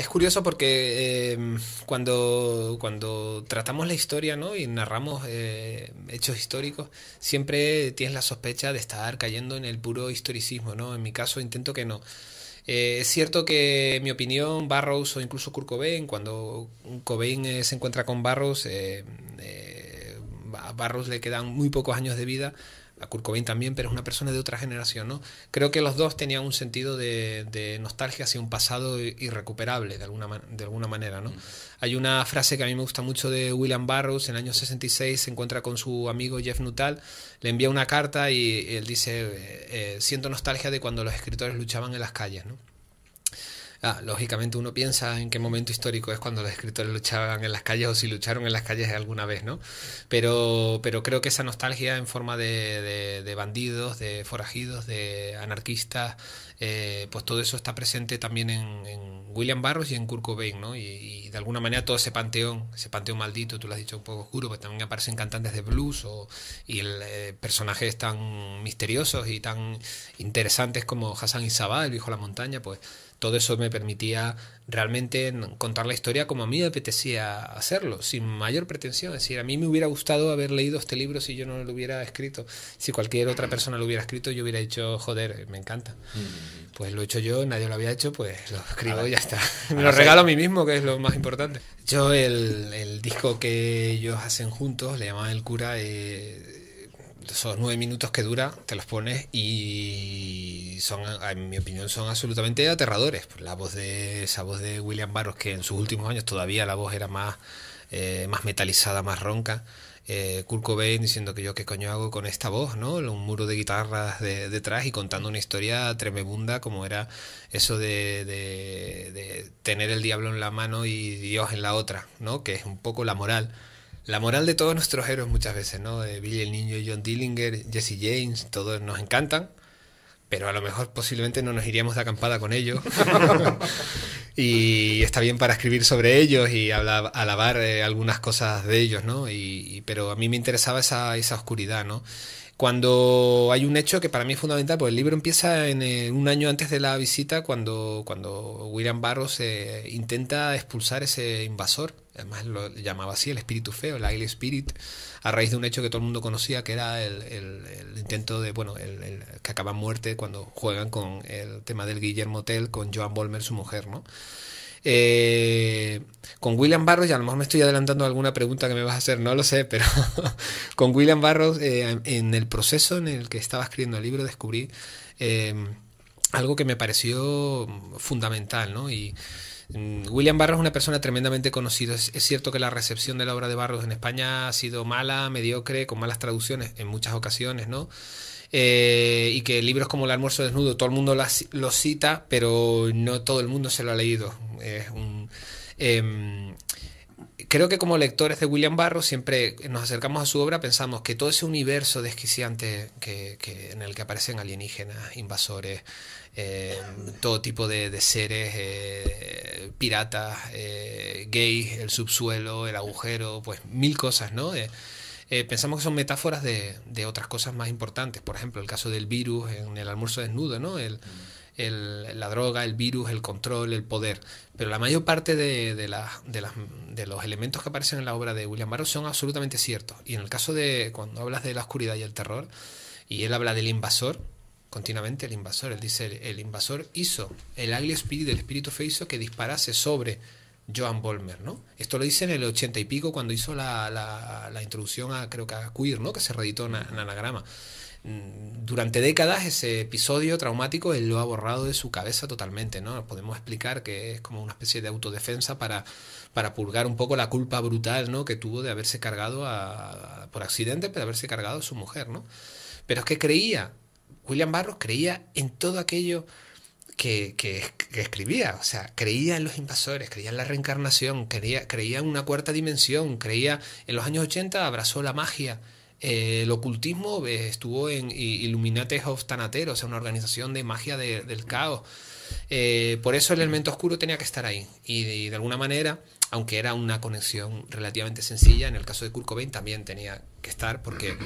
Es curioso porque em, cuando, cuando tratamos la historia y narramos eh, hechos históricos, siempre tienes la sospecha de estar cayendo en el puro historicismo. ¿no? En mi caso intento que no. Eh, es cierto que, en mi opinión, Barrows o incluso Kurt Cobain, cuando Cobain eh, se encuentra con Barrows, a Barrows le quedan muy pocos años de vida a Kurt también, pero es una persona de otra generación, ¿no? Creo que los dos tenían un sentido de, nostalgia hacia un pasado irrecuperable, de alguna, de alguna manera, ¿no? Mm. Hay una frase que a mí me gusta mucho de William Barrows, en el año 66 se encuentra con su amigo Jeff Nuttall, le envía una carta y él dice, eh, eh, siento nostalgia de cuando los escritores luchaban en las calles, ¿no? Ah, lógicamente uno piensa en qué momento histórico es cuando los escritores luchaban en las calles o si lucharon en las calles alguna vez, ¿no? Pero, pero creo que esa nostalgia en forma de, de, bandidos, de forajidos, de anarquistas, eh, pues todo eso está presente también en, William Barros y en Kurt ¿no? Y, de alguna manera todo ese panteón, ese panteón maldito, tú lo has dicho un poco oscuro, pues también aparecen cantantes de blues o, y eh, personajes tan misteriosos y tan interesantes como Hassan Isabá, el hijo de la montaña, pues todo eso me permitía realmente contar la historia como a mí me apetecía hacerlo, sin mayor pretensión. Es decir, a mí me hubiera gustado haber leído este libro si yo no lo hubiera escrito. Si cualquier otra mm. persona lo hubiera escrito, yo hubiera dicho, joder, me encanta. Mm. Pues lo he hecho yo, nadie lo había hecho, pues lo escribo y ya está. Me lo regalo a mí mismo, que es lo más importante. Yo el, el disco que ellos hacen juntos, le llamaban El Cura, eh, esos nueve minutos que dura, te los pones y son, en mi opinión, son absolutamente aterradores. La voz de esa voz de William Barros, que en sus últimos años todavía la voz era más, eh, más metalizada, más ronca. Eh, Bain diciendo que yo qué coño hago con esta voz, ¿no? Un muro de guitarras detrás y contando una historia tremebunda como era eso de, de, tener el diablo en la mano y Dios en la otra, ¿no? Que es un poco la moral la moral de todos nuestros héroes muchas veces, ¿no? De Billy el Niño, John Dillinger, Jesse James, todos nos encantan, pero a lo mejor posiblemente no nos iríamos de acampada con ellos. y está bien para escribir sobre ellos y alabar, eh, algunas cosas de ellos, ¿no? Y, pero a mí me interesaba esa, esa oscuridad, ¿no? cuando hay un hecho que para mí es fundamental, pues el libro empieza en, eh, un año antes de la visita, cuando, cuando William Barrows eh, intenta expulsar ese invasor además lo llamaba así, el espíritu feo, el Isle Spirit, a raíz de un hecho que todo el mundo conocía, que era el, intento de, bueno, el, que acaba en muerte cuando juegan con el tema del Guillermo Tell con Joan Bolmer, su mujer, ¿no? Eh, con William Barros, y a lo mejor me estoy adelantando alguna pregunta que me vas a hacer, no lo sé, pero con William Barros, eh, en el proceso en el que estaba escribiendo el libro, descubrí eh, algo que me pareció fundamental, ¿no? Y, Mm, William Barros es una persona tremendamente conocida. Es, cierto que la recepción de la obra de Barros en España ha sido mala, mediocre, con malas traducciones en muchas ocasiones, ¿no? Eh, y que libros como El almuerzo desnudo, todo el mundo lo los cita, pero no todo el mundo se lo ha leído. Es un, em, creo que como lectores de William Barros siempre nos acercamos a su obra, pensamos que todo ese universo desquiciante en el que aparecen alienígenas, invasores, eh, todo tipo de, seres, eh, piratas, eh, gays, el subsuelo, el agujero, pues mil cosas, ¿no? pensamos que son metáforas de, otras cosas más importantes, por ejemplo, el caso del virus en el almuerzo desnudo, ¿no? El, la droga, el virus, el control, el poder. Pero la mayor parte de, las, de los elementos que aparecen en la obra de William Barrow son absolutamente ciertos. Y en el caso de cuando hablas de la oscuridad y el terror, y él habla del invasor, continuamente el invasor. Él dice, el, invasor hizo, el águila Spirit, el espíritu fe que disparase sobre Joan Bolmer, ¿no? Esto lo dice en el ochenta y pico cuando hizo la, la, introducción a, creo que a Queer, ¿no? Que se reeditó en, anagrama. Mm, durante décadas ese episodio traumático él lo ha borrado de su cabeza totalmente, ¿no? Podemos explicar que es como una especie de autodefensa para, para purgar un poco la culpa brutal, ¿no? Que tuvo de haberse cargado a, por accidente, pero haberse cargado a su mujer, ¿no? Pero es que creía William Barros creía en todo aquello que, escribía. O sea, creía en los invasores, creía en la reencarnación, creía, creía en una cuarta dimensión, creía en los años 80 abrazó la magia. Eh, el ocultismo eh, estuvo en Illuminates of Tanatero, o sea, una organización de magia del caos. Eh, por eso el elemento oscuro tenía que estar ahí. Y de, alguna manera, aunque era una conexión relativamente sencilla, en el caso de Kurt también tenía que estar, porque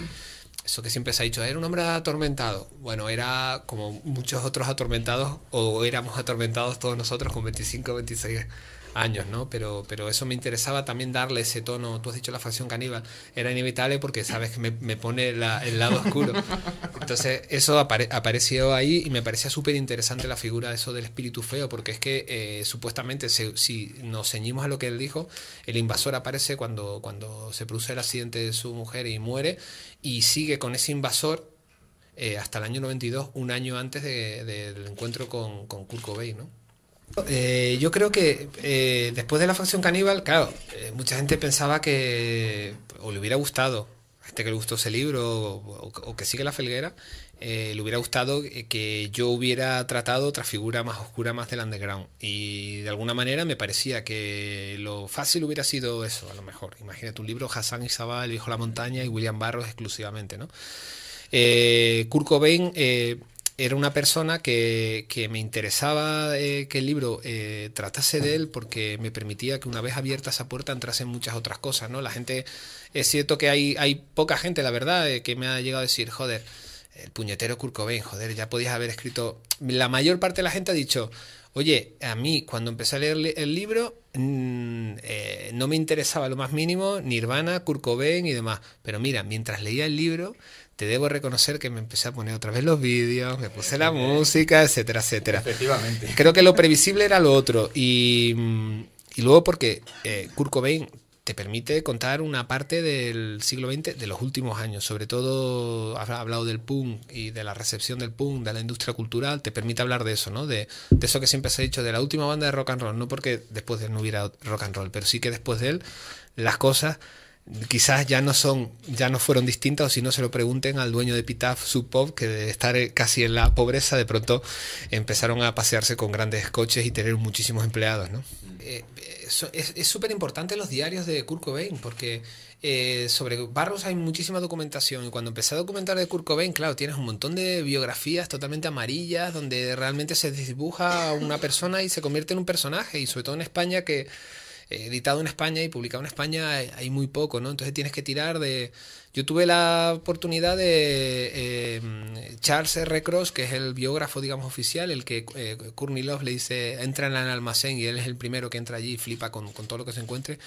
eso que siempre se ha dicho, era un hombre atormentado. Bueno, era como muchos otros atormentados, o éramos atormentados todos nosotros con 25, 26 años, ¿no? Pero, pero eso me interesaba también darle ese tono. Tú has dicho la facción caníbal, era inevitable porque sabes que me, me pone el lado oscuro. Entonces, eso apareció ahí y me parecía súper interesante la figura de eso del espíritu feo, porque es que eh, supuestamente, si nos ceñimos a lo que él dijo, el invasor aparece cuando, cuando se produce el accidente de su mujer y muere, y sigue con ese invasor eh, hasta el año 92, un año antes del encuentro con, con Kurt ¿no? Eh, yo creo que eh, después de la facción caníbal, claro, eh, mucha gente pensaba que, o le hubiera gustado, a este que le gustó ese libro, o, que sigue la felguera, le hubiera gustado que yo hubiera tratado otra figura más oscura, más del underground. Y de alguna manera me parecía que lo fácil hubiera sido eso, a lo mejor. Imagínate un libro, Hassan y El Hijo de la Montaña y William Barros exclusivamente, ¿no? Kurt Cobain era una persona que, me interesaba eh, que el libro eh, tratase de él porque me permitía que una vez abierta esa puerta entrasen muchas otras cosas, ¿no? La gente, es cierto que hay, hay poca gente, la verdad, eh, que me ha llegado a decir, joder, el puñetero Kurt joder, ya podías haber escrito... La mayor parte de la gente ha dicho, oye, a mí cuando empecé a leer el libro mm, no me interesaba lo más mínimo Nirvana, Kurt y demás. Pero mira, mientras leía el libro te debo reconocer que me empecé a poner otra vez los vídeos, me puse la música, etcétera, etcétera. Efectivamente. Creo que lo previsible era lo otro. Y, y luego porque eh, Kurt Cobain te permite contar una parte del siglo XX, de los últimos años. Sobre todo, ha hablado del punk y de la recepción del punk, de la industria cultural, te permite hablar de eso, ¿no? De, de eso que siempre se ha dicho, de la última banda de rock and roll. No porque después de él no hubiera rock and roll, pero sí que después de él las cosas quizás ya no son, ya no fueron distintas, o si no se lo pregunten al dueño de Pitaf Sub que de estar eh, casi en la pobreza, de pronto empezaron a pasearse con grandes coches y tener muchísimos empleados, ¿no? Mm. Eh, eh, es súper importante los diarios de Kurt Cobain, porque sobre Barros hay muchísima documentación. Y cuando empecé a documentar de Kurt Cobain, claro, tienes un montón de biografías totalmente amarillas, donde realmente se dibuja una persona y se convierte en un personaje. Y sobre todo en España, que eh, editado en España y publicado en España hay, muy poco, ¿no? Entonces tienes que tirar de... Yo tuve la oportunidad de eh, Charles R. Cross, que es el biógrafo, digamos, oficial, el que eh, Love le dice, entra en el almacén y él es el primero que entra allí y flipa con, todo lo que se encuentre.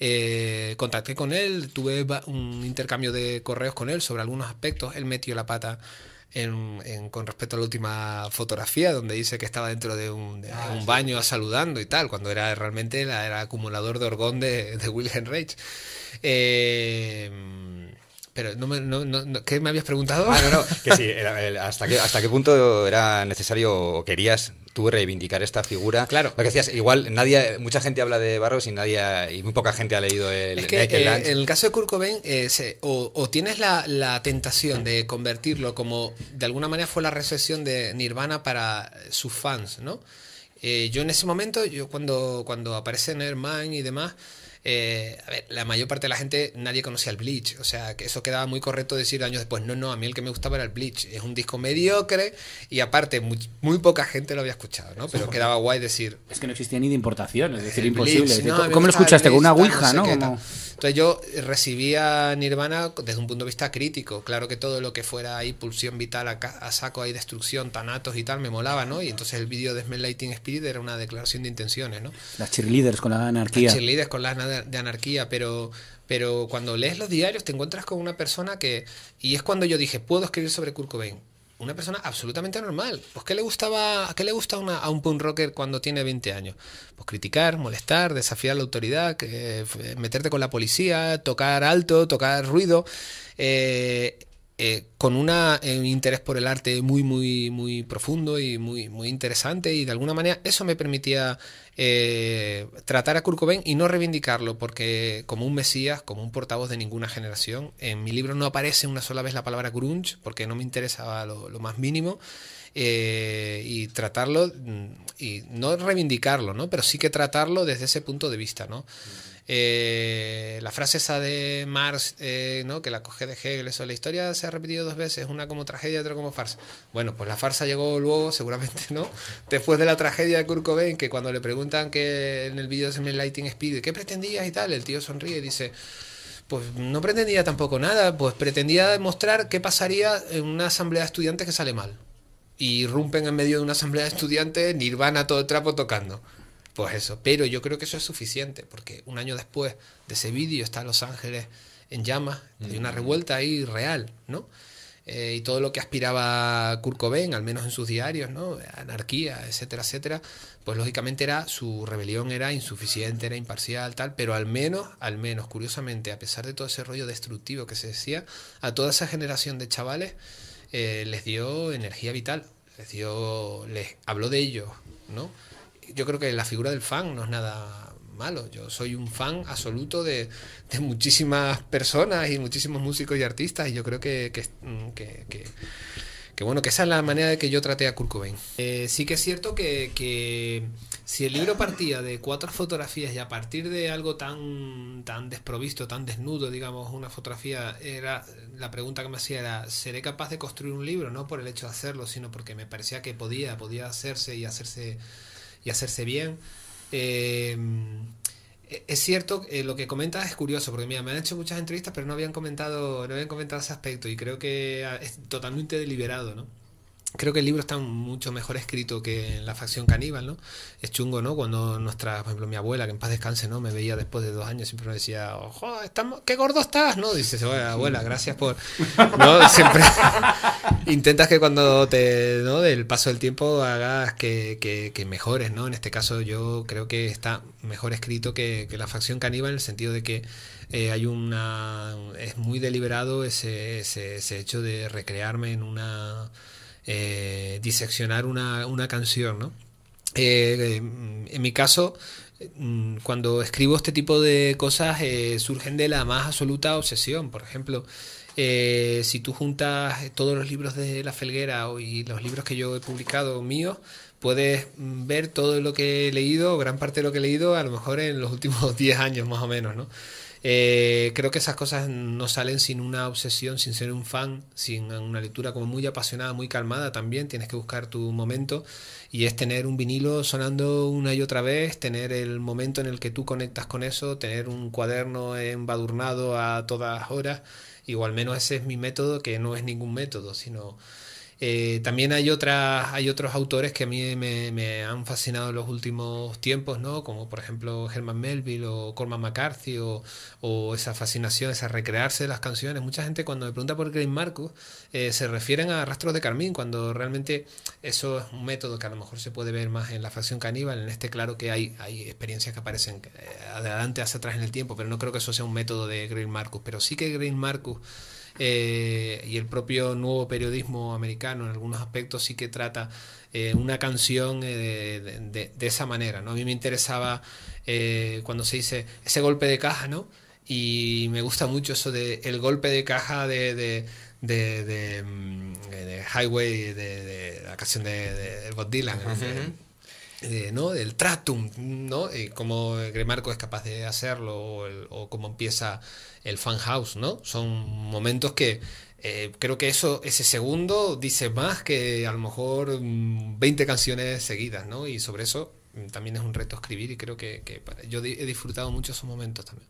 Eh, contacté con él, tuve un intercambio de correos con él sobre algunos aspectos, él metió la pata en, con respecto a la última fotografía, donde dice que estaba dentro de un, ah, baño saludando y tal, cuando era realmente la, era acumulador de orgón de, de Wilhelm Reich. Eh, pero no me, no, ¿qué me habías preguntado? hasta, qué, punto era necesario o querías tú reivindicar esta figura? Claro. Porque decías, igual nadie, mucha gente habla de Barros y nadie, y muy poca gente ha leído el es que, eh, En el caso de Kurt Cobain, eh, o, tienes la, tentación de convertirlo como, de alguna manera fue la recesión de Nirvana para sus fans, ¿no? Eh, yo en ese momento, yo cuando, cuando aparece Nevermind y demás... Eh, a ver, la mayor parte de la gente nadie conocía el Bleach, o sea, que eso quedaba muy correcto decir años después, no, no, a mí el que me gustaba era el Bleach, es un disco mediocre y aparte muy, poca gente lo había escuchado, ¿no? Pero quedaba guay decir... Es que no existía ni de importación, es decir, imposible. ¿Cómo, lo escuchaste? con una ouija, ¿no? Entonces yo recibía Nirvana desde un punto de vista crítico. Claro que todo lo que fuera ahí pulsión vital, a, saco ahí destrucción, tanatos y tal, me molaba, ¿no? Y entonces el vídeo de Smell Lighting Spirit era una declaración de intenciones, ¿no? Las cheerleaders con la anarquía. Las cheerleaders con la de anarquía, pero pero cuando lees los diarios te encuentras con una persona que y es cuando yo dije puedo escribir sobre Kurt Cobain una persona absolutamente normal. Pues ¿qué le gustaba, qué le gusta a un punk rocker cuando tiene 20 años? Pues criticar, molestar, desafiar la autoridad, eh, meterte con la policía, tocar alto, tocar ruido. Eh, eh, con eh, un interés por el arte muy, muy, muy profundo y muy, muy interesante. Y de alguna manera eso me permitía eh, tratar a Kurt y no reivindicarlo, porque como un mesías, como un portavoz de ninguna generación, en mi libro no aparece una sola vez la palabra grunge, porque no me interesaba lo, más mínimo. y tratarlo mm, y no reivindicarlo, ¿no? Pero sí que tratarlo desde ese punto de vista, ¿no? Eh, la frase esa de Marx, eh, ¿no? que la coge de Hegel, eso, la historia se ha repetido dos veces, una como tragedia, otra como farsa. Bueno, pues la farsa llegó luego, seguramente, ¿no? Después de la tragedia de Kurt Cobain, que cuando le preguntan que en el vídeo de Lighting Speed, ¿qué pretendías y tal? El tío sonríe y dice, pues no pretendía tampoco nada, pues pretendía demostrar qué pasaría en una asamblea de estudiantes que sale mal. Y irrumpen en medio de una asamblea de estudiantes, Nirvana todo el trapo tocando. Pues eso, pero yo creo que eso es suficiente, porque un año después de ese vídeo está Los Ángeles en llamas, hay una mm. revuelta ahí real, ¿no? Eh, y todo lo que aspiraba Kurt al menos en sus diarios, ¿no? Anarquía, etcétera, etcétera, pues lógicamente era, su rebelión era insuficiente, era imparcial, tal, pero al menos, al menos, curiosamente, a pesar de todo ese rollo destructivo que se decía, a toda esa generación de chavales eh, les dio energía vital, les dio, les habló de ellos, ¿no? yo creo que la figura del fan no es nada malo. Yo soy un fan absoluto de, muchísimas personas y muchísimos músicos y artistas, y yo creo que, que, bueno, que esa es la manera de que yo traté a Kurt eh, sí que es cierto que, que, si el libro partía de cuatro fotografías y a partir de algo tan, tan desprovisto, tan desnudo, digamos, una fotografía, era la pregunta que me hacía era, ¿seré capaz de construir un libro? No por el hecho de hacerlo, sino porque me parecía que podía, podía hacerse y hacerse y hacerse bien. Eh, e-, es cierto, eh, lo que comentas es curioso, porque mira, me han hecho muchas entrevistas, pero no habían comentado, no habían comentado ese aspecto, y creo que ah, es totalmente deliberado, ¿no? Creo que el libro está mucho mejor escrito que la facción caníbal, ¿no? Es chungo, ¿no? Cuando nuestra, por ejemplo, mi abuela, que en paz descanse, ¿no? Me veía después de dos años, siempre me decía, ojo, estamos, qué gordo estás, ¿no? Dices, abuela, gracias por. ¿No? Siempre intentas que cuando te, ¿no? Del paso del tiempo hagas que, mejores, ¿no? En este caso, yo creo que está mejor escrito que, la facción caníbal, en el sentido de que eh, hay una. es muy deliberado ese, ese hecho de recrearme en una eh, diseccionar una, canción, ¿no? Eh, eh, en mi caso, mm, cuando escribo este tipo de cosas, surgen de la más absoluta obsesión. Por ejemplo, si tú juntas todos los libros de La Felguera y los libros que yo he publicado míos, puedes mm, ver todo lo que he leído, gran parte de lo que he leído, a lo mejor en los últimos 10 años más o menos, ¿no? Eh, creo que esas cosas no salen sin una obsesión, sin ser un fan, sin una lectura como muy apasionada, muy calmada también. Tienes que buscar tu momento y es tener un vinilo sonando una y otra vez, tener el momento en el que tú conectas con eso, tener un cuaderno embadurnado a todas horas. Igual menos ese es mi método, que no es ningún método, sino eh, también hay, hay otros autores que a mí me, han fascinado en los últimos tiempos, ¿no? como por ejemplo Herman Melville o Cormac McCarthy o, esa fascinación, esa recrearse de las canciones. Mucha gente cuando me pregunta por Green Marcus eh, se refieren a Rastros de Carmín, cuando realmente eso es un método que a lo mejor se puede ver más en la facción caníbal. En este claro que hay, hay experiencias que aparecen eh, adelante, hacia atrás en el tiempo, pero no creo que eso sea un método de Green Marcus. Pero sí que Green Marcus eh, y el propio nuevo periodismo americano en algunos aspectos sí que trata eh, una canción eh, de, esa manera. ¿no? A mí me interesaba cuando se dice ese golpe de caja, ¿no? Y me gusta mucho eso de el golpe de caja de, mm, Highway, de, la canción de, de Dylan, eh, ¿no? del tratum, ¿no? Eh, como Gremarco es capaz de hacerlo o, cómo empieza el fan ¿no? Son momentos que eh, creo que eso, ese segundo dice más que a lo mejor 20 mm, canciones seguidas, ¿no? Y sobre eso mm, también es un reto escribir y creo que, yo he disfrutado mucho esos momentos también.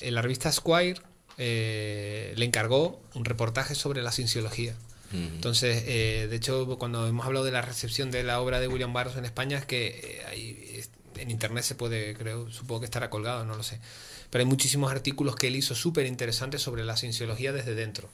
En la revista Squire eh, le encargó un reportaje sobre la cienciología. Entonces, eh, de hecho, cuando hemos hablado de la recepción de la obra de William Barros en España, es que eh, en Internet se puede, creo, supongo que estará colgado, no lo sé. Pero hay muchísimos artículos que él hizo súper interesantes sobre la cienciología desde dentro.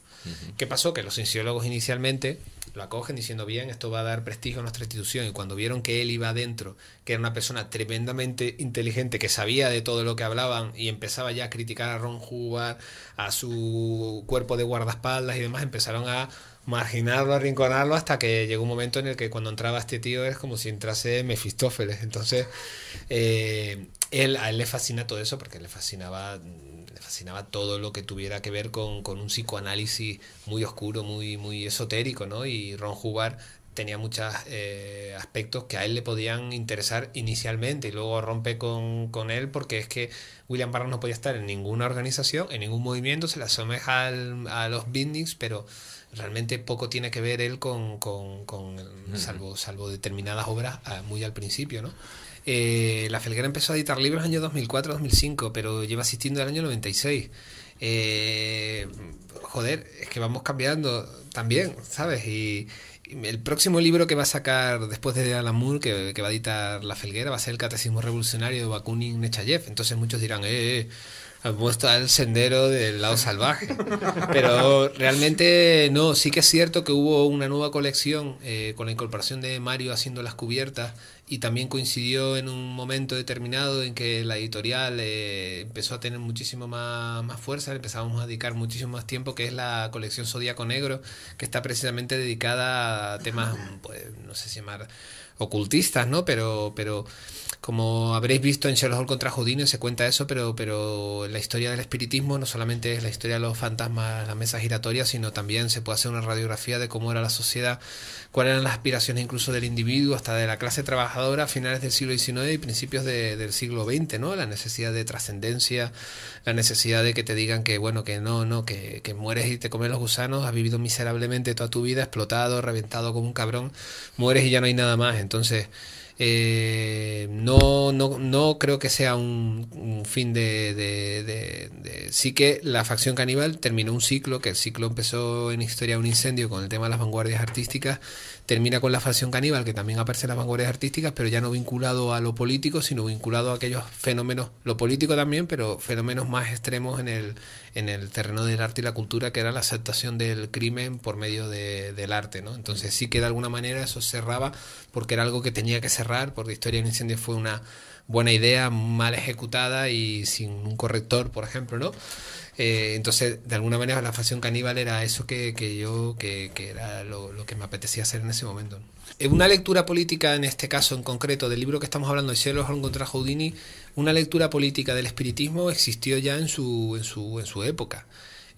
¿Qué pasó? Que los cienciólogos inicialmente lo acogen diciendo, bien, esto va a dar prestigio a nuestra institución. Y cuando vieron que él iba adentro, que era una persona tremendamente inteligente, que sabía de todo lo que hablaban y empezaba ya a criticar a Ron Hubbard, a su cuerpo de guardaespaldas y demás, empezaron a marginarlo, arrinconarlo, hasta que llegó un momento en el que cuando entraba este tío es como si entrase Mefistófeles. Entonces, eh, él, a él le fascina todo eso porque le fascinaba, le fascinaba todo lo que tuviera que ver con, un psicoanálisis muy oscuro, muy, muy esotérico, ¿no? Y Ron Hubbard tenía muchos eh, aspectos que a él le podían interesar inicialmente y luego rompe con, él porque es que William Barron no podía estar en ninguna organización, en ningún movimiento, se le asemeja a los bindings, pero realmente poco tiene que ver él con, salvo, salvo determinadas obras ah, muy al principio, ¿no? Eh, la Felguera empezó a editar libros en el año 2004-2005, pero lleva asistiendo el año 96. Eh, joder, es que vamos cambiando también, ¿sabes? Y, el próximo libro que va a sacar después de Alamur, que, que va a editar La Felguera, va a ser El Catecismo Revolucionario de Bakunin Nechayev. Entonces muchos dirán, eh, eh ha puesto al sendero del lado salvaje. Pero realmente no, sí que es cierto que hubo una nueva colección eh, con la incorporación de Mario haciendo las cubiertas y también coincidió en un momento determinado en que la editorial eh, empezó a tener muchísimo más, más fuerza, empezamos a dedicar muchísimo más tiempo, que es la colección Zodíaco Negro, que está precisamente dedicada a temas, pues, no sé si llamar ocultistas, ¿no? Pero, pero como habréis visto en Sherlock Holmes contra Houdini se cuenta eso, pero, pero la historia del espiritismo no solamente es la historia de los fantasmas, las mesas giratorias, sino también se puede hacer una radiografía de cómo era la sociedad, cuáles eran las aspiraciones incluso del individuo, hasta de la clase trabajadora a finales del siglo XIX y principios del siglo XX, ¿no? La necesidad de trascendencia, la necesidad de que te digan que, bueno, que no, no, que, que mueres y te comes los gusanos, has vivido miserablemente toda tu vida, explotado, reventado como un cabrón, mueres y ya no hay nada más. Entonces, eh, no, no, no, creo que sea un, fin de, Sí que la facción caníbal terminó un ciclo, que el ciclo empezó en historia un incendio con el tema de las vanguardias artísticas, termina con la facción caníbal, que también aparece en las vanguardias artísticas, pero ya no vinculado a lo político, sino vinculado a aquellos fenómenos, lo político también, pero fenómenos más extremos en el, en el terreno del arte y la cultura, que era la aceptación del crimen por medio del arte, ¿no? Entonces sí que de alguna manera eso cerraba, porque era algo que tenía que cerrar, porque Historia del incendio fue una buena idea mal ejecutada y sin un corrector, por ejemplo, ¿no? Eh, entonces, de alguna manera, la facción caníbal era eso que, que yo, que, era lo, que me apetecía hacer en ese momento. Una lectura política, en este caso en concreto, del libro que estamos hablando, de Cielos contra Houdini, una lectura política del espiritismo existió ya en su, en su, en su época.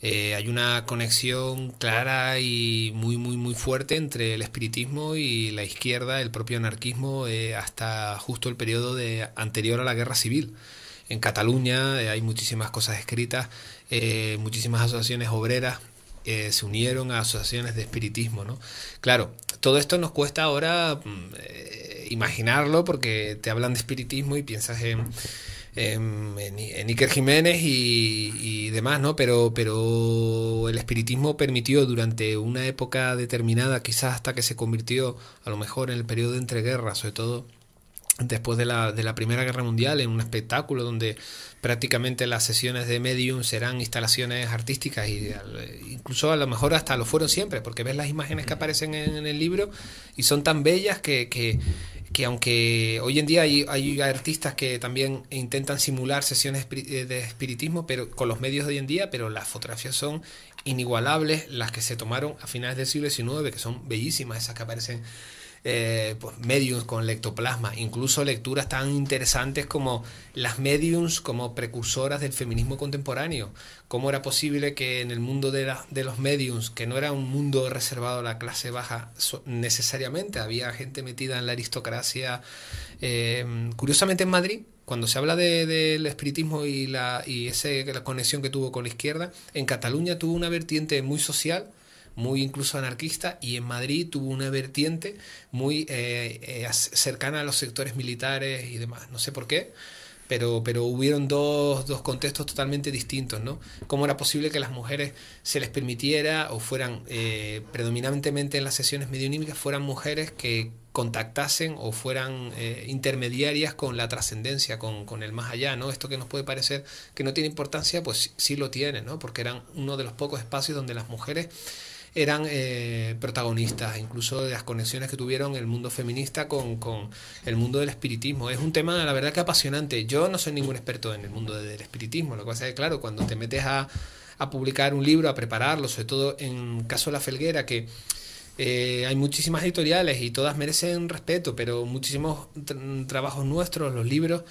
Eh, hay una conexión clara y muy, muy, muy fuerte entre el espiritismo y la izquierda, el propio anarquismo, eh, hasta justo el periodo de, anterior a la guerra civil. En Cataluña eh, hay muchísimas cosas escritas, muchísimas asociaciones obreras se unieron a asociaciones de espiritismo, ¿no? Claro, todo esto nos cuesta ahora mm, imaginarlo porque te hablan de espiritismo y piensas en Em, en, Iker Jiménez y, demás, ¿no? Pero, pero el espiritismo permitió durante una época determinada, quizás hasta que se convirtió a lo mejor en el periodo de entreguerras, sobre todo después de la, Primera Guerra Mundial en un espectáculo donde prácticamente las sesiones de Medium serán instalaciones artísticas y incluso a lo mejor hasta lo fueron siempre, porque ves las imágenes que aparecen en, el libro y son tan bellas que, aunque hoy en día hay, artistas que también intentan simular sesiones eh, de espiritismo pero con los medios de hoy en día, pero las fotografías son inigualables, las que se tomaron a finales del siglo XIX, que son bellísimas, esas que aparecen eh, pues, mediums con lectoplasma, incluso lecturas tan interesantes como las mediums como precursoras del feminismo contemporáneo. ¿Cómo era posible que en el mundo de, de los mediums, que no era un mundo reservado a la clase baja necesariamente, había gente metida en la aristocracia? Eh, curiosamente en Madrid, cuando se habla del de, espiritismo y, la, y ese, la conexión que tuvo con la izquierda, en Cataluña tuvo una vertiente muy social muy incluso anarquista, y en Madrid tuvo una vertiente muy eh, eh, cercana a los sectores militares y demás. No sé por qué. Pero, pero hubieron dos, contextos totalmente distintos, ¿no? ¿Cómo era posible que las mujeres se les permitiera o fueran eh, predominantemente en las sesiones medionímicas fueran mujeres que, contactasen o fueran intermediarias con la trascendencia, con, el más allá, ¿no? Esto que nos puede parecer que no tiene importancia, pues sí lo tiene, ¿no? Porque eran uno de los pocos espacios donde las mujeres eran eh, protagonistas, incluso de las conexiones que tuvieron el mundo feminista con, el mundo del espiritismo. Es un tema, la verdad, que apasionante. Yo no soy ningún experto en el mundo del espiritismo, lo que pasa es que, claro, cuando te metes a, a publicar un libro, a prepararlo, sobre todo en caso de La Felguera, que... Eh, hay muchísimas editoriales y todas merecen respeto, pero muchísimos trabajos nuestros, los libros,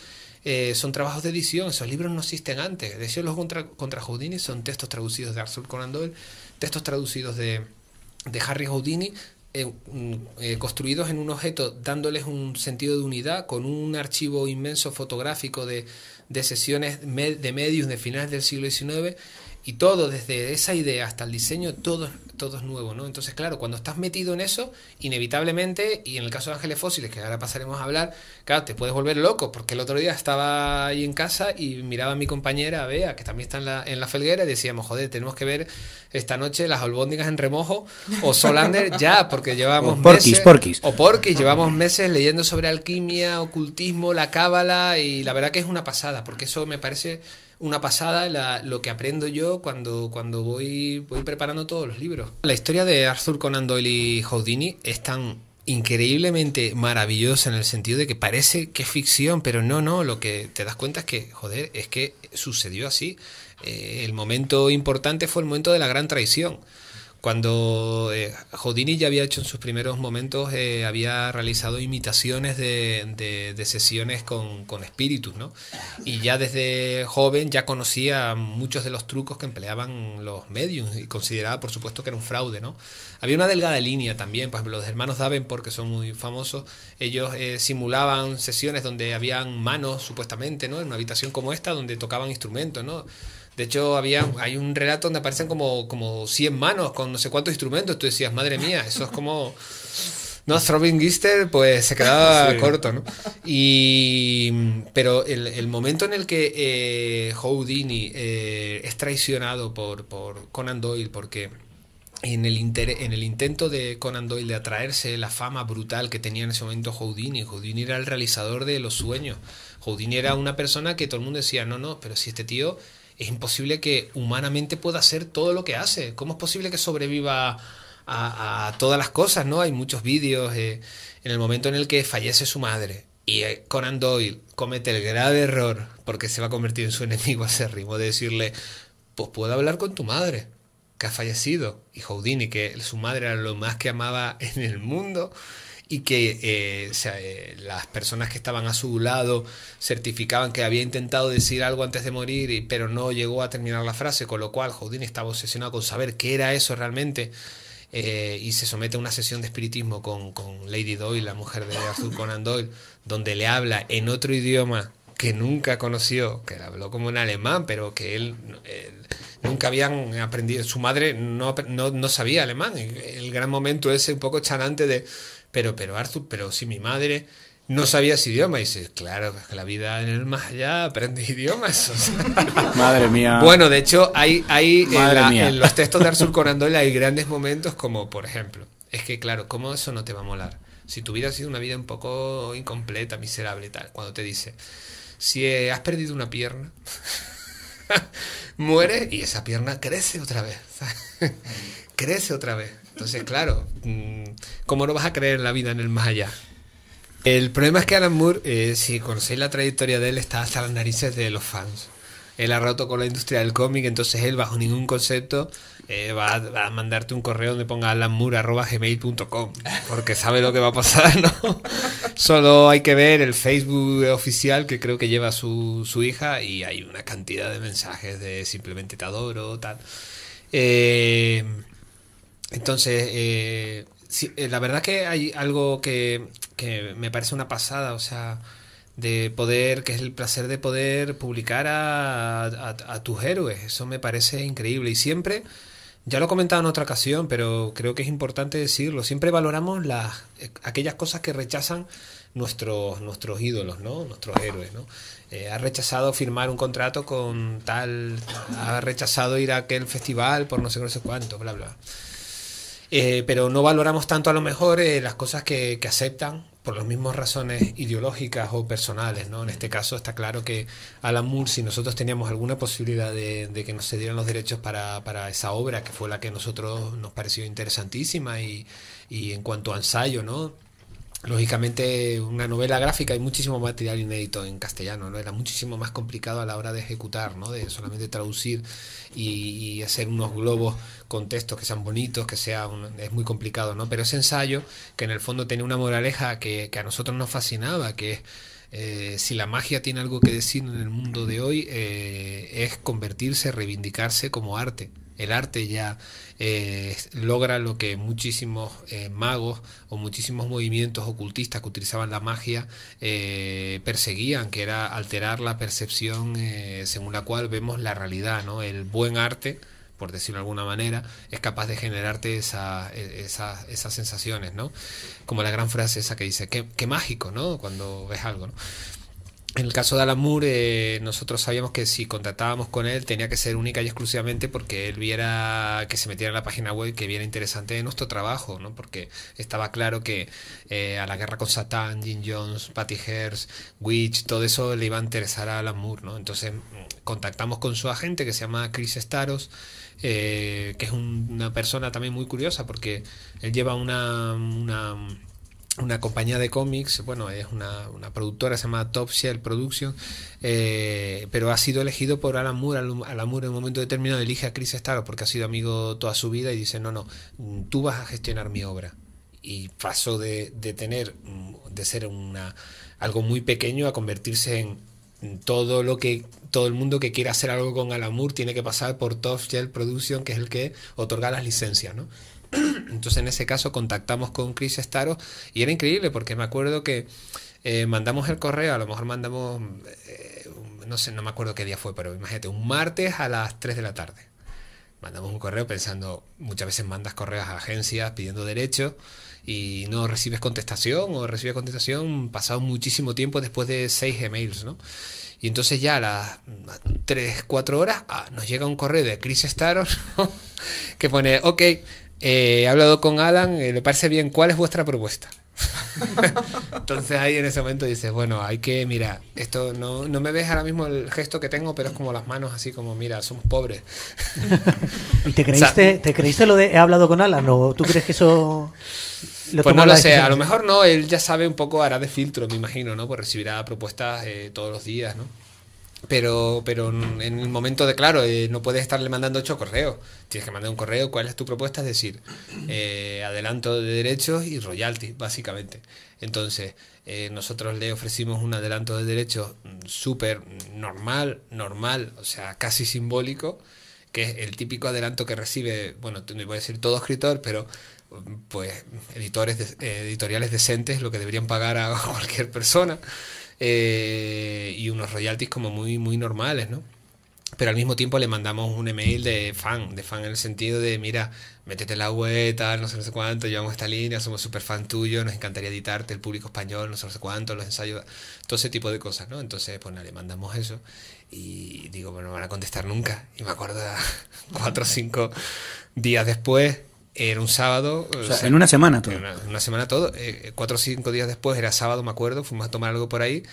eh, son trabajos de edición, esos libros no existen antes. De los contra, contra son textos traducidos de Arthur Conan textos traducidos de, de Harry Houdini eh, eh, construidos en un objeto, dándoles un sentido de unidad, con un archivo inmenso fotográfico de, de sesiones de medios de finales del siglo XIX y todo, desde esa idea hasta el diseño, todo, todo es nuevo, ¿no? Entonces, claro, cuando estás metido en eso, inevitablemente, y en el caso de Ángeles Fósiles, que ahora pasaremos a hablar, claro, te puedes volver loco, porque el otro día estaba ahí en casa y miraba a mi compañera Bea, que también está en la, en la felguera, y decíamos, joder, tenemos que ver esta noche las albóndigas en remojo o Solander ya, porque llevamos o porquis, Porquis. O porquis, llevamos meses leyendo sobre alquimia, ocultismo, la cábala, y la verdad que es una pasada, porque eso me parece una pasada la, lo que aprendo yo cuando, cuando voy, voy preparando todos los libros. La historia de Arthur Conan Doyle y Houdini es tan increíblemente maravillosa en el sentido de que parece que es ficción, pero no, no, lo que te das cuenta es que, joder, es que sucedió así. Eh, el momento importante fue el momento de la gran traición. Cuando Jodini eh, ya había hecho en sus primeros momentos, eh, había realizado imitaciones de, sesiones con, espíritus, ¿no? Y ya desde joven ya conocía muchos de los trucos que empleaban los medios y consideraba, por supuesto, que era un fraude, ¿no? Había una delgada línea también, por ejemplo, los hermanos Davenport, que son muy famosos, ellos eh, simulaban sesiones donde habían manos, supuestamente, ¿no? En una habitación como esta, donde tocaban instrumentos, ¿no? De hecho, había, hay un relato donde aparecen como, como 100 manos con no sé cuántos instrumentos. Tú decías, madre mía, eso es como... No, Throbbing Gister pues se quedaba corto, ¿no? Y, pero el, momento en el que eh, Houdini eh, es traicionado por, por, Conan Doyle, porque en el, en el intento de Conan Doyle de atraerse la fama brutal que tenía en ese momento Houdini, Houdini era el realizador de los sueños. Houdini era una persona que todo el mundo decía, no, no, pero si este tío es imposible que humanamente pueda hacer todo lo que hace. ¿Cómo es posible que sobreviva a, todas las cosas? ¿no? Hay muchos vídeos eh, en el momento en el que fallece su madre. Y eh, Conan Doyle comete el grave error, porque se va a convertir en su enemigo a ritmo de decirle, pues puedo hablar con tu madre, que ha fallecido. Y Houdini, que su madre era lo más que amaba en el mundo, y que eh, eh, las personas que estaban a su lado certificaban que había intentado decir algo antes de morir, pero no llegó a terminar la frase, con lo cual Houdini estaba obsesionado con saber qué era eso realmente. Eh, y se somete a una sesión de espiritismo con, Lady Doyle, la mujer de azul Conan Doyle, donde le habla en otro idioma que nunca conoció, que habló como en alemán, pero que él, nunca habían aprendido, su madre no, no, no, sabía alemán, el gran momento ese un poco chanante de pero, pero Arthur, pero si mi madre no sabías idioma. Y dices, claro, la vida en el más allá aprende idiomas. Madre mía. Bueno, de hecho, hay, hay en, los textos de Conan Corandola hay grandes momentos como, por ejemplo, es que claro, ¿cómo eso no te va a molar? Si tu vida ha sido una vida un poco incompleta, miserable y tal, cuando te dice, si eh, has perdido una pierna, muere y esa pierna crece otra vez. crece otra vez. Entonces, claro... Mm, ¿cómo no vas a creer en la vida en el más allá? El problema es que Alan Moore, eh, si conocéis la trayectoria de él, está hasta las narices de los fans. Él ha roto con la industria del cómic, entonces él, bajo ningún concepto, eh, va, a, mandarte un correo donde ponga alanmoore.gmail.com porque sabe lo que va a pasar, ¿no? Solo hay que ver el Facebook oficial que creo que lleva su, su hija y hay una cantidad de mensajes de simplemente te adoro, tal. Eh, entonces, eh, la verdad que hay algo que, me parece una pasada, o sea, de poder, que es el placer de poder publicar a, tus héroes. Eso me parece increíble. Y siempre, ya lo he comentado en otra ocasión, pero creo que es importante decirlo, siempre valoramos las, eh, aquellas cosas que rechazan nuestros, nuestros ídolos, ¿no? Nuestros héroes, ¿no? Eh, ha rechazado firmar un contrato con tal, ha rechazado ir a aquel festival por no sé, no sé cuánto, bla, bla. Eh, pero no valoramos tanto a lo mejor eh, las cosas que, aceptan por las mismas razones ideológicas o personales, ¿no? En este caso está claro que Alan Moore, si nosotros teníamos alguna posibilidad de, que nos cedieran los derechos para, para, esa obra, que fue la que a nosotros nos pareció interesantísima y, y en cuanto a ensayo, ¿no? lógicamente una novela gráfica hay muchísimo material inédito en castellano, ¿no? Era muchísimo más complicado a la hora de ejecutar, ¿no? De solamente traducir y, hacer unos globos con textos que sean bonitos, que sea un, es muy complicado, ¿no? Pero ese ensayo, que en el fondo tenía una moraleja que, a nosotros nos fascinaba, que es eh, si la magia tiene algo que decir en el mundo de hoy, eh, es convertirse, reivindicarse como arte el arte ya eh, logra lo que muchísimos eh, magos o muchísimos movimientos ocultistas que utilizaban la magia eh, perseguían, que era alterar la percepción según la cual vemos la realidad, ¿no? El buen arte, por decirlo de alguna manera, es capaz de generarte e, esas sensaciones, ¿no? Como la gran frase esa que dice, qué, mágico, ¿no? Cuando ves algo, ¿no? En el caso de Alan Moore, eh, nosotros sabíamos que si contactábamos con él tenía que ser única y exclusivamente porque él viera que se metiera en la página web que viera interesante de nuestro trabajo, ¿no? Porque estaba claro que eh, a la guerra con Satán, Jim Jones, Patty Hearst, Witch, todo eso le iba a interesar a Alan Moore, ¿no? Entonces mm, contactamos con su agente que se llama Chris Staros, eh, que es una persona también muy curiosa porque él lleva una una compañía de cómics, bueno, es una, una productora, se llama Top Shell Production, eh, pero ha sido elegido por Alan Moore. Alan Moore en un momento determinado elige a Chris Starr porque ha sido amigo toda su vida y dice, no, no, tú vas a gestionar mi obra. Y pasó de, de tener, de ser una, algo muy pequeño a convertirse en todo lo que todo el mundo que quiera hacer algo con Alamur tiene que pasar por Top Shell Production, que es el que otorga las licencias, ¿no? Entonces en ese caso contactamos con Chris Staro y era increíble porque me acuerdo que eh, mandamos el correo, a lo mejor mandamos, eh, no sé, no me acuerdo qué día fue, pero imagínate, un martes a las 3 de la tarde. Mandamos un correo pensando, muchas veces mandas correos a agencias pidiendo derechos y no recibes contestación o recibes contestación pasado muchísimo tiempo después de seis emails, ¿no? Y entonces ya a las 3, mm, 4 horas ah, nos llega un correo de Chris Staros que pone, ok, eh, he hablado con Alan, eh, le parece bien, ¿cuál es vuestra propuesta? Entonces ahí en ese momento dices, bueno, hay que, mira, esto no, me ves ahora mismo el gesto que tengo, pero es como las manos así como, mira, somos pobres. ¿Y te creíste, te creíste lo de he hablado con Alan? ¿O tú crees que eso pues no lo sé, a lo mejor no, él ya sabe un poco, hará de filtro, me imagino, ¿no? Pues recibirá propuestas eh, todos los días, ¿no? Pero, pero en el momento de, claro, eh, no puedes estarle mandando ocho correos. Tienes que mandar un correo, cuál es tu propuesta, es decir, eh, adelanto de derechos y royalties, básicamente. Entonces, nosotros le ofrecimos un adelanto de derechos súper normal, normal, o sea, casi simbólico, que es el típico adelanto que recibe, bueno, voy a decir todo escritor, pero pues editores editoriales decentes lo que deberían pagar a cualquier persona eh, y unos royalties como muy muy normales no pero al mismo tiempo le mandamos un email de fan, de fan en el sentido de, mira, métete en la web, no sé, sé cuánto, llevamos esta línea, somos súper fan tuyo, nos encantaría editarte, el público español, no sé, cuánto, los ensayos, todo ese tipo de cosas, ¿no? Entonces, pues le mandamos eso y digo, bueno, no van a contestar nunca. Y me acuerdo cuatro o cinco días después, era un sábado. O sea, en una semana todo. En una, semana todo. Eh, cuatro o cinco días después, era sábado, me acuerdo, fuimos a tomar algo por ahí.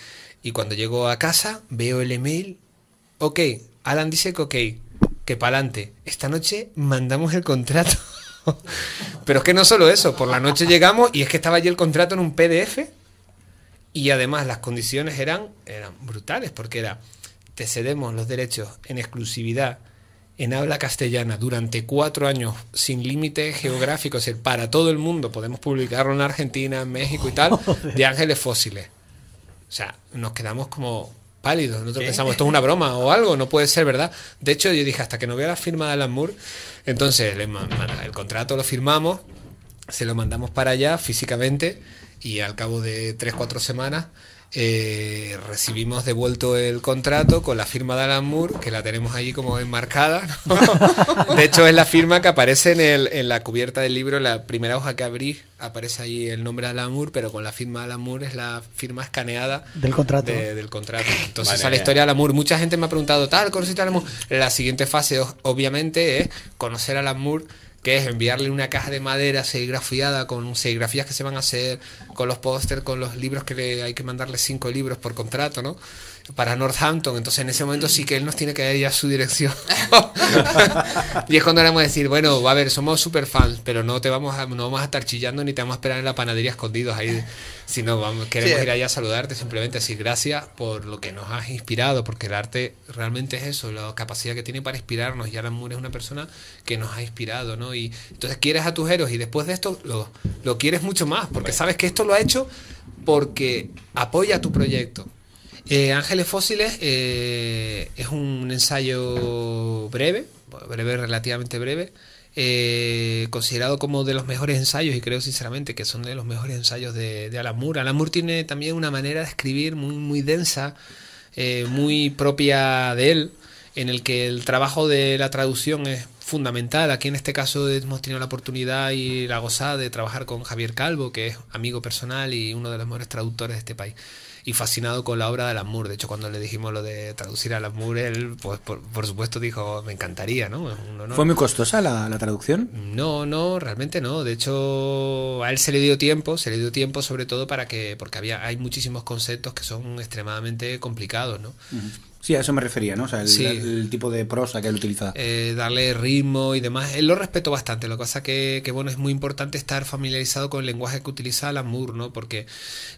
Y cuando llego a casa, veo el email. Ok, Alan dice que ok, que pa'lante. Esta noche mandamos el contrato. Pero es que no solo eso, por la noche llegamos y es que estaba allí el contrato en un PDF. Y además las condiciones eran, eran brutales, porque era, te cedemos los derechos en exclusividad en habla castellana durante cuatro años sin límite geográfico, es decir, para todo el mundo, podemos publicarlo en Argentina, en México y tal, de Ángeles Fósiles. O sea, nos quedamos como pálidos, nosotros pensamos, esto es una broma o algo, no puede ser verdad. De hecho, yo dije, hasta que no vea la firma de Alan Moore, entonces el, el contrato lo firmamos, se lo mandamos para allá físicamente y al cabo de tres, cuatro semanas eh, recibimos devuelto el contrato con la firma de Alan Moore, que la tenemos ahí como enmarcada. De hecho, es la firma que aparece en, el, la cubierta del libro, la primera hoja que abrí, aparece ahí el nombre de Alan Moore, pero con la firma de Alan Moore es la firma escaneada del contrato. del contrato. Entonces, a la historia de Alan Mucha gente me ha preguntado, tal, conociste a Alan La siguiente fase, obviamente, es conocer a Alan Moore que es enviarle una caja de madera serigrafiada con serigrafías que se van a hacer con los pósters, con los libros que hay que mandarle cinco libros por contrato, ¿no? Para Northampton. Entonces en ese momento sí que él nos tiene que dar ya su dirección. y es cuando le vamos a decir, bueno, va a ver, somos super fans, pero no te vamos a, no vamos a estar chillando ni te vamos a esperar en la panadería escondidos ahí, sino vamos, queremos ir allá a saludarte, simplemente decir gracias por lo que nos has inspirado, porque el arte realmente es eso, la capacidad que tiene para inspirarnos. Y Alan Moore es una persona que nos ha inspirado, ¿no? Y entonces quieres a tus héroes y después de esto lo, lo quieres mucho más, porque sabes que esto lo ha hecho porque apoya tu proyecto. Eh, Ángeles Fósiles eh, es un ensayo breve, breve, relativamente breve, eh, considerado como de los mejores ensayos, y creo sinceramente que son de los mejores ensayos de, de Alan tiene también una manera de escribir muy, muy densa, muy propia de él, en el que el trabajo de la traducción es fundamental. Aquí en este caso hemos tenido la oportunidad y la gozada de trabajar con Javier Calvo, que es amigo personal y uno de los mejores traductores de este país. Y fascinado con la obra de Alan De hecho, cuando le dijimos lo de traducir a Alan él, pues, por, supuesto, dijo, me encantaría, ¿no? ¿Fue muy costosa la, traducción? No, no, realmente no. De hecho, a él se le dio tiempo, se le dio tiempo sobre todo para que, porque había, hay muchísimos conceptos que son extremadamente complicados, ¿no? Sí, a eso me refería, ¿no? O sea, el, tipo de prosa que él utiliza. Eh, darle ritmo y demás. Él lo respeto bastante. Lo que pasa que, que, bueno, es muy importante estar familiarizado con el lenguaje que utiliza Alan Moore, ¿no? Porque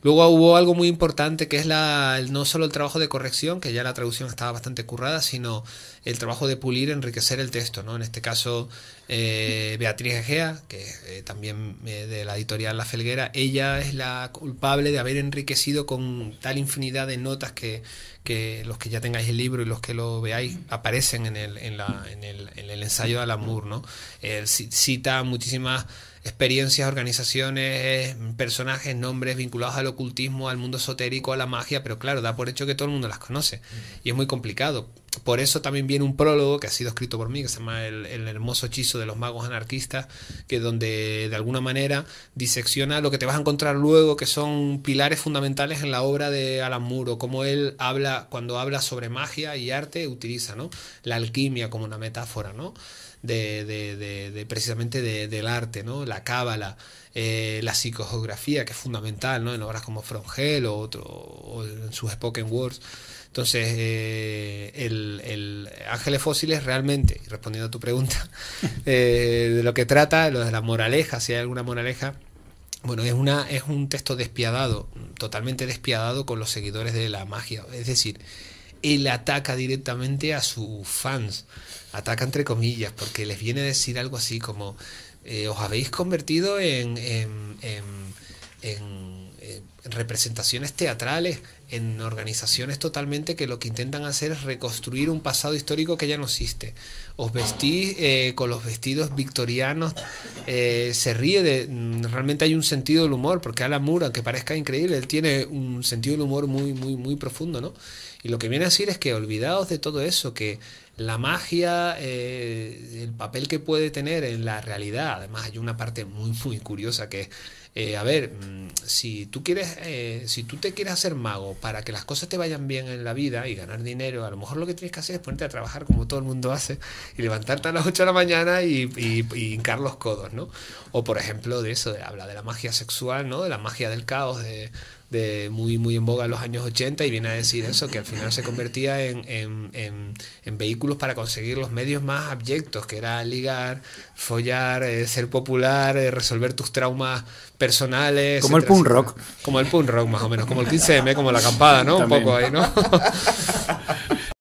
luego hubo algo muy importante que es la, no solo el trabajo de corrección, que ya la traducción estaba bastante currada, sino el trabajo de pulir, enriquecer el texto, ¿no? En este caso, eh, Beatriz Egea, que eh, también de la editorial La Felguera, ella es la culpable de haber enriquecido con tal infinidad de notas que que los que ya tengáis el libro y los que lo veáis aparecen en el, en el, ensayo de Alamur, ¿no? Eh, cita muchísimas experiencias, organizaciones, personajes, nombres vinculados al ocultismo, al mundo esotérico, a la magia, pero claro, da por hecho que todo el mundo las conoce. Y es muy complicado por eso también viene un prólogo que ha sido escrito por mí, que se llama el, hermoso hechizo de los magos anarquistas, que donde de alguna manera disecciona lo que te vas a encontrar luego, que son pilares fundamentales en la obra de Alan Muro como él habla, cuando habla sobre magia y arte, utiliza la alquimia como una metáfora, ¿no? De, de, precisamente del arte, ¿no? La cábala, eh, la psicogeografía, que es fundamental, ¿no? En obras como Frongel o, otro, o en sus spoken words. Entonces, eh, el, Ángeles Fósiles realmente, respondiendo a tu pregunta, eh, de lo que trata, lo de la moraleja, si hay alguna moraleja, bueno, es, una, es un texto despiadado, totalmente despiadado con los seguidores de la magia. Es decir, él ataca directamente a sus fans, ataca entre comillas, porque les viene a decir algo así como, eh, os habéis convertido en representaciones teatrales, en organizaciones totalmente que lo que intentan hacer es reconstruir un pasado histórico que ya no existe. Os vestís eh, con los vestidos victorianos, eh, se ríe de... Mm, realmente hay un sentido del humor, porque Alan Mura aunque parezca increíble, él tiene un sentido del humor muy, muy, muy profundo, ¿no? Y lo que viene a decir es que olvidaos de todo eso, que la magia, eh, el papel que puede tener en la realidad, además hay una parte muy, muy curiosa que eh, a ver, mm, si tú quieres, eh, si tú te quieres hacer mago para que las cosas te vayan bien en la vida y ganar dinero, a lo mejor lo que tienes que hacer es ponerte a trabajar como todo el mundo hace y levantarte a las 8 de la mañana y, hincar los codos, ¿no? O por ejemplo de eso, de, habla de la magia sexual, ¿no? De la magia del caos, de, muy, muy en boga en los años 80 y viene a decir eso, que al final se convertía en, vehículos para conseguir los medios más abyectos, que era ligar, follar, eh, ser popular, resolver tus traumas personales. Como el punk rock. Como el punk rock, más o menos. Como el 15M, como la acampada, ¿no? Un poco ahí, ¿no?